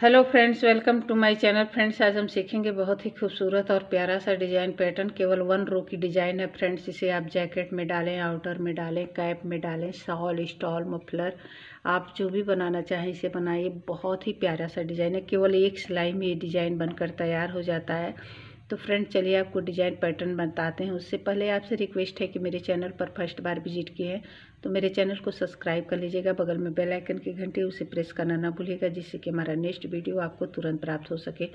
hello friends welcome to my channel friends आज हम सीखेंगे बहुत ही खूबसूरत और प्यारा सा डिज़ाइन पैटर्न केवल वन रो की डिज़ाइन है फ्रेंड्स इसे आप जैकेट में डालें आउटर में डालें कैप में डालें शॉल स्टॉल मफलर आप जो भी बनाना चाहें इसे बनाइए बहुत ही प्यारा सा डिज़ाइन है केवल एक सिलाई में ये डिज़ाइन बनकर तैयार हो जाता है तो फ्रेंड चलिए आपको डिजाइन पैटर्न बताते हैं उससे पहले आपसे रिक्वेस्ट है कि मेरे चैनल पर फर्स्ट बार विजिट किए हैं तो मेरे चैनल को सब्सक्राइब कर लीजिएगा बगल में बेल आइकन की घंटी उसे प्रेस करना ना भूलिएगा जिससे कि हमारा नेक्स्ट वीडियो आपको तुरंत प्राप्त हो सके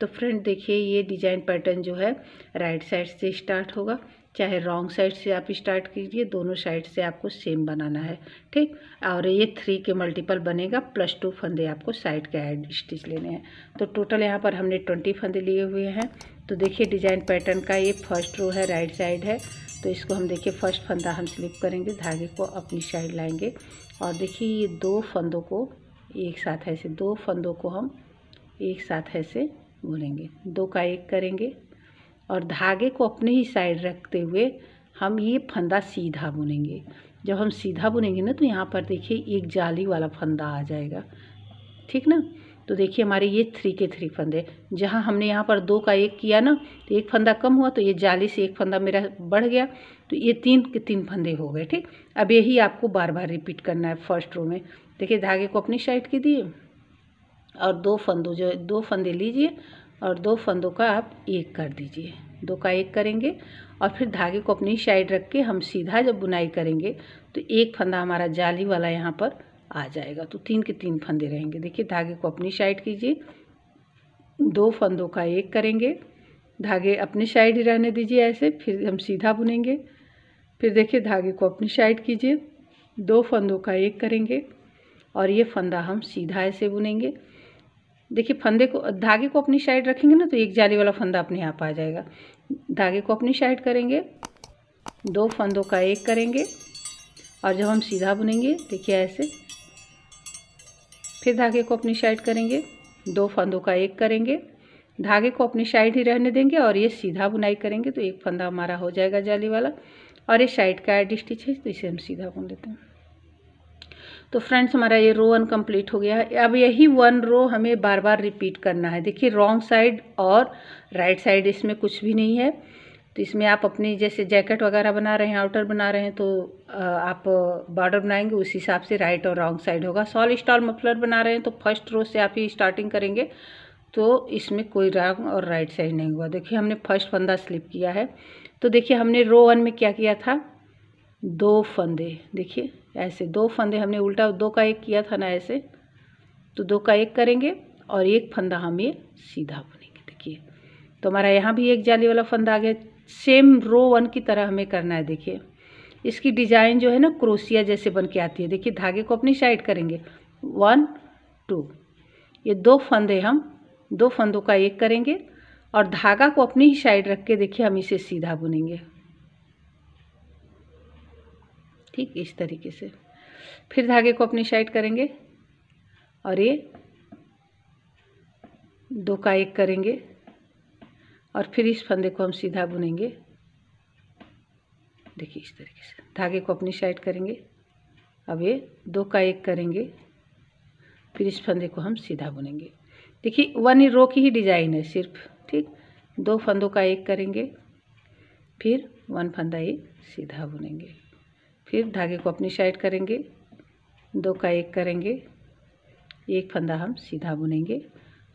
तो फ्रेंड देखिए ये डिजाइन पैटर्न जो है राइट साइड से स्टार्ट होगा चाहे रॉन्ग साइड से आप स्टार्ट कीजिए दोनों साइड से आपको सेम बनाना है ठीक और ये थ्री के मल्टीपल बनेगा प्लस टू फंदे आपको साइड के एड स्टिच लेने हैं तो टोटल यहाँ पर हमने ट्वेंटी फंदे लिए हुए हैं तो देखिए डिजाइन पैटर्न का ये फर्स्ट रो है राइट साइड है तो इसको हम देखिए फर्स्ट फंदा हम स्लिप करेंगे धागे को अपनी साइड लाएंगे और देखिए ये दो फंदों को एक साथ ऐसे दो फंदों को हम एक साथ ऐसे बुनेंगे दो का एक करेंगे और धागे को अपने ही साइड रखते हुए हम ये फंदा सीधा बुनेंगे जब हम सीधा बुनेंगे ना तो यहाँ पर देखिए एक जाली वाला फंदा आ जाएगा ठीक ना तो देखिए हमारे ये थ्री के थ्री फंदे जहाँ हमने यहाँ पर दो का एक किया ना तो एक फंदा कम हुआ तो ये जाली से एक फंदा मेरा बढ़ गया तो ये तीन के तीन फंदे हो गए ठीक अब यही आपको बार बार रिपीट करना है फर्स्ट रो में देखिए धागे को अपनी साइड की दिए और दो फंदों जो दो फंदे लीजिए और दो फंदों का आप एक कर दीजिए दो का एक करेंगे और फिर धागे को अपनी साइड रख के हम सीधा जब बुनाई करेंगे तो एक फंदा हमारा जाली वाला यहाँ पर आ जाएगा तो तीन के तीन फंदे रहेंगे देखिए धागे को अपनी साइड कीजिए दो फंदों का एक करेंगे धागे अपनी साइड ही रहने दीजिए ऐसे फिर हम सीधा बुनेंगे फिर देखिए धागे को अपनी साइड कीजिए दो फंदों का एक करेंगे और ये फंदा हम सीधा ऐसे बुनेंगे देखिए फंदे को धागे को अपनी साइड रखेंगे ना तो एक जाली वाला फंदा अपने आप आ जाएगा धागे को अपनी साइड करेंगे दो फंदों का एक करेंगे और जब हम सीधा बुनेंगे देखिए ऐसे फिर धागे को अपनी साइड करेंगे दो फंदों का एक करेंगे धागे को अपनी साइड ही रहने देंगे और ये सीधा बुनाई करेंगे तो एक फंदा हमारा हो जाएगा जाली वाला और ये साइड का एड स्टिच है तो इसे हम सीधा बुन लेते हैं तो फ्रेंड्स हमारा ये रो वन कंप्लीट हो गया है अब यही वन रो हमें बार बार रिपीट करना है देखिए रॉन्ग साइड और राइट right साइड इसमें कुछ भी नहीं है तो इसमें आप अपनी जैसे जैकेट वगैरह बना रहे हैं आउटर बना रहे हैं तो आप बॉर्डर बनाएंगे उस हिसाब से राइट और रॉन्ग साइड होगा सॉल स्टॉल मफलर बना रहे हैं तो फर्स्ट रो से आप ही स्टार्टिंग करेंगे तो इसमें कोई रॉन्ग और राइट साइड नहीं हुआ देखिए हमने फर्स्ट फंदा स्लिप किया है तो देखिए हमने रो वन में क्या किया था दो फंदे देखिए ऐसे दो फंदे हमने उल्टा दो का एक किया था ना ऐसे तो दो का एक करेंगे और एक फंदा हम ये सीधा बुनेंगे देखिए तो हमारा यहाँ भी एक जाली वाला फंदा आ गया सेम रो वन की तरह हमें करना है देखिए इसकी डिजाइन जो है ना क्रोसिया जैसे बन के आती है देखिए धागे को अपनी साइड करेंगे वन टू ये दो फंदे हम दो फंदों का एक करेंगे और धागा को अपनी ही साइड रख के देखिए हम इसे सीधा बुनेंगे ठीक इस तरीके से फिर धागे को अपनी साइड करेंगे और ये दो का एक करेंगे और फिर इस फंदे को हम सीधा बुनेंगे देखिए इस तरीके से धागे को अपनी साइड करेंगे अब ये दो का एक करेंगे फिर इस फंदे को हम सीधा बुनेंगे देखिए वन रो की ही डिज़ाइन है सिर्फ ठीक दो फंदों का एक करेंगे फिर वन फंदा ये सीधा बुनेंगे फिर धागे को अपनी साइड करेंगे दो का एक करेंगे एक फंदा हम सीधा बुनेंगे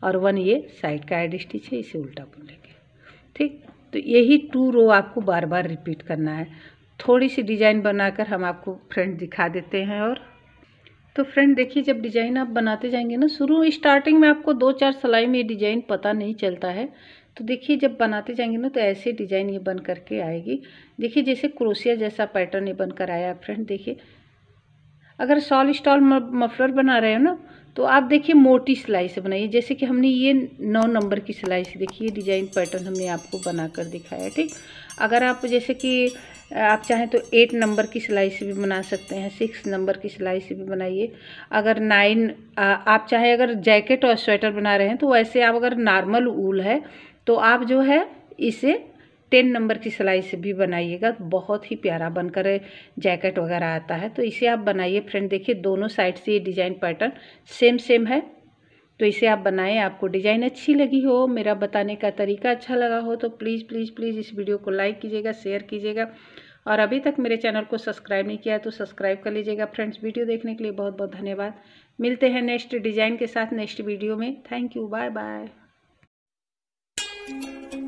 और वन ये साइड का एड स्टिच है इसे उल्टा बुनेंगे ठीक तो यही टू रो आपको बार बार रिपीट करना है थोड़ी सी डिजाइन बनाकर हम आपको फ्रेंड दिखा देते हैं और तो फ्रेंड देखिए जब डिजाइन आप बनाते जाएंगे ना शुरू स्टार्टिंग में आपको दो चार सिलाई में ये डिजाइन पता नहीं चलता है तो देखिए जब बनाते जाएंगे ना तो ऐसे डिजाइन ये बन करके आएगी देखिए जैसे क्रोशिया जैसा पैटर्न ये बनकर आया फ्रेंड देखिए अगर सॉल स्टॉल मफलर बना रहे हो ना तो आप देखिए मोटी सिलाई से बनाइए जैसे कि हमने ये नौ नंबर की सिलाई से देखिए डिजाइन पैटर्न हमने आपको बना कर दिखाया ठीक अगर आप जैसे कि आप चाहें तो एट नंबर की सिलाई से भी बना सकते हैं सिक्स नंबर की सिलाई से भी बनाइए अगर नाइन आप चाहे अगर जैकेट और स्वेटर बना रहे हैं तो वैसे आप अगर नॉर्मल ऊल है तो आप जो है इसे टेन नंबर की सिलाई से भी बनाइएगा बहुत ही प्यारा बनकर जैकेट वगैरह आता है तो इसे आप बनाइए फ्रेंड देखिए दोनों साइड से ये डिज़ाइन पैटर्न सेम सेम है तो इसे आप बनाएं आपको डिज़ाइन अच्छी लगी हो मेरा बताने का तरीका अच्छा लगा हो तो प्लीज़ प्लीज़ प्लीज़ इस वीडियो को लाइक कीजिएगा शेयर कीजिएगा और अभी तक मेरे चैनल को सब्सक्राइब नहीं किया तो सब्सक्राइब कर लीजिएगा फ्रेंड्स वीडियो देखने के लिए बहुत बहुत धन्यवाद मिलते हैं नेक्स्ट डिज़ाइन के साथ नेक्स्ट वीडियो में थैंक यू बाय बाय